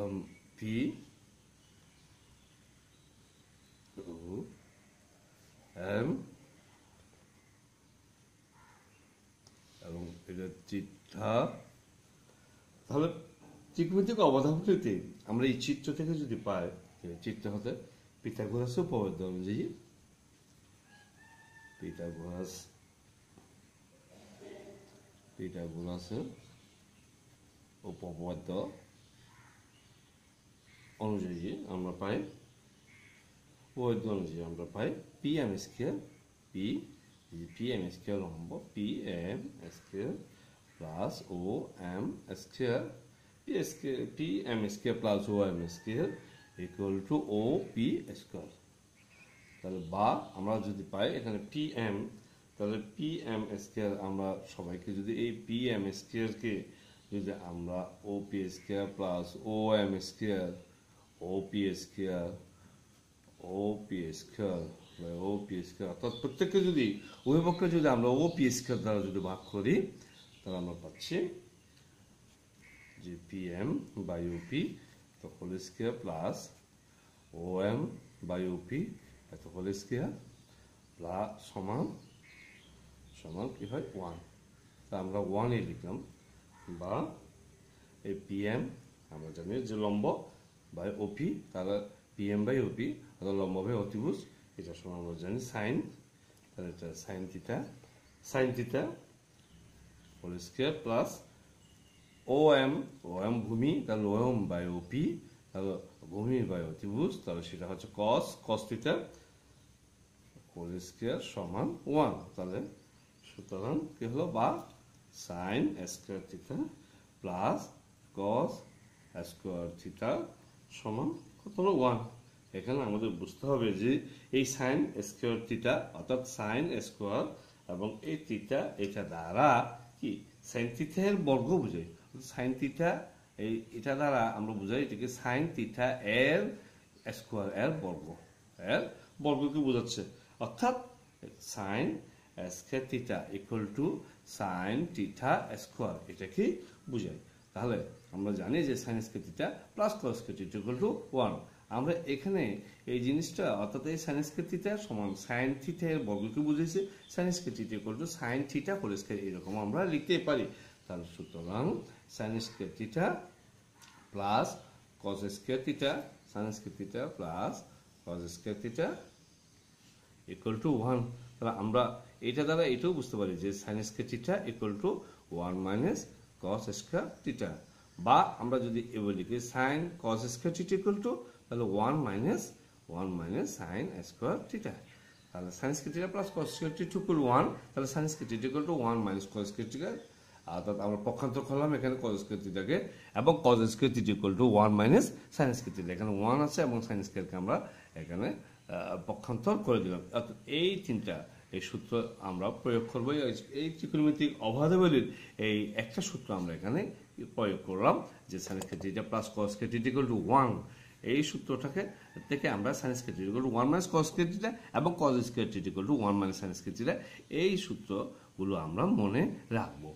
লিখলাম পি ও এম এবং এটা চিঠা তাহলে ত্রিকোণমিতিক অবধানকৃতি আমরা এই চিত্র থেকে যদি পাই চিত্র হতে পিথাগোরাস উপপাদ্য অনুযায়ী পিথাগোরাস পিথাগোরাস উপপাদ্য অনুযায়ী আমরা পাই ওয়েদ অনুযায়ী আমরা পাই P M square P P M square হব P M square plus O M square P square P M square plus O M square equals to O P square তাহলে বা আমরা যদি পাই এখানে পি এম তাহলে পি এম স্কেল আমরা সবাইকে যদি এই পি এম স্কেয়ারকে যদি আমরা O P square plus O M square ওপিএসকিউএল ওপিএসকিউএল ওপিএসকিউএল অর্থাৎ প্রত্যেককে যদি অভিভাবককে যদি আমরা ওপিএসকিউএল দ্বারা যদি ভাগ করি তাহলে আমরা পাচ্ছি যে পিএম বাই ওপি তো whole square plus O M by OP এত হোল স্কোয়ার প্লাস সমান সমান কী হয় ওয়ান তা আমরা ওয়ানে লিখলাম বা এই পিএম আমরা জানি যে লম্ব বাই ওপি তাহলে পিএম বাই ওপি অর্থাৎ লম্বভাবে অতিভুজ এটা সমান আমরা জানি সাইন তাহলে এটা sine theta sine theta whole square plus O M O M ভূমি তাহলে ও এম বাই ওপি তাহলে ভূমি বাই অতিভুজ তাহলে সেটা হচ্ছে cos cos theta whole square সমান ওয়ান তাহলে সুতরাং কি হলো বা sine square theta plus cos square theta সমান কত হলো ওয়ান এখানে আমাদের বুঝতে হবে যে এই সাইন স্কোয়ার টিটা অর্থাৎ সাইন স্কোয়ার এবং এই টিটা এটা দ্বারা কি সাইন তিথার বর্গ বোঝায় সাইন টিটা এই এটা দ্বারা আমরা বুঝাই এটাকে সাইন টিটা এর স্কোয়ার এর বর্গ এর বর্গকে বোঝাচ্ছে অর্থাৎ sine square theta equals to sine theta square এটাকে বোঝায় তাহলে আমরা জানি যে সাইন্স কৃতিটা প্লাস কস কৃতি ইকুয়াল টু ওয়ান আমরা এখানে এই জিনিসটা অর্থাৎ এই সাইন্স কে সমান সাইন থিটা এর বর্গকে বুঝেছি সাইন্স কে theta equals to sine theta whole square এরকম আমরা লিখতে পারি তাহলে সুতরাং সাইন্স কে প্লাস কস স্কয়ার থিটা সাইন্স plus cos square theta equals to one তাহলে আমরা এটা দ্বারা এটাও বুঝতে পারি যে সাইন্স কে equals to one minus cos square theta বা আমরা যদি এ লিখি sine cos square theta equals to তাহলে one minus one minus sine square theta তাহলে sine square theta plus cos square theta equals one তাহলে sine square theta equals to one minus cos square theta অর্থাৎ আমরা পক্ষান্তর করলাম এখানে cause square থিটাকে এবং cos square theta equals to one minus sine square theta এখানে one আছে এবং সাইন স্কোয়ারকে আমরা এখানে পক্ষান্তর করে দিলাম অর্থাৎ এই তিনটা এই সূত্র আমরা প্রয়োগ করবো এই ত্রিকোণমিতিক অবাধবলীর এই একটা সূত্র আমরা এখানে প্রয়োগ করলাম যে সাইন্স কেটিটা প্লাস কস কেটিটিক্যাল টু ওয়ান এই সূত্রটাকে থেকে আমরা সাইন্স কেটিটিক্যাল টু ওয়ান মাইনাস কস এবং cos square to one minus সাইন্স কেটিটা এই সূত্রগুলো আমরা মনে রাখবো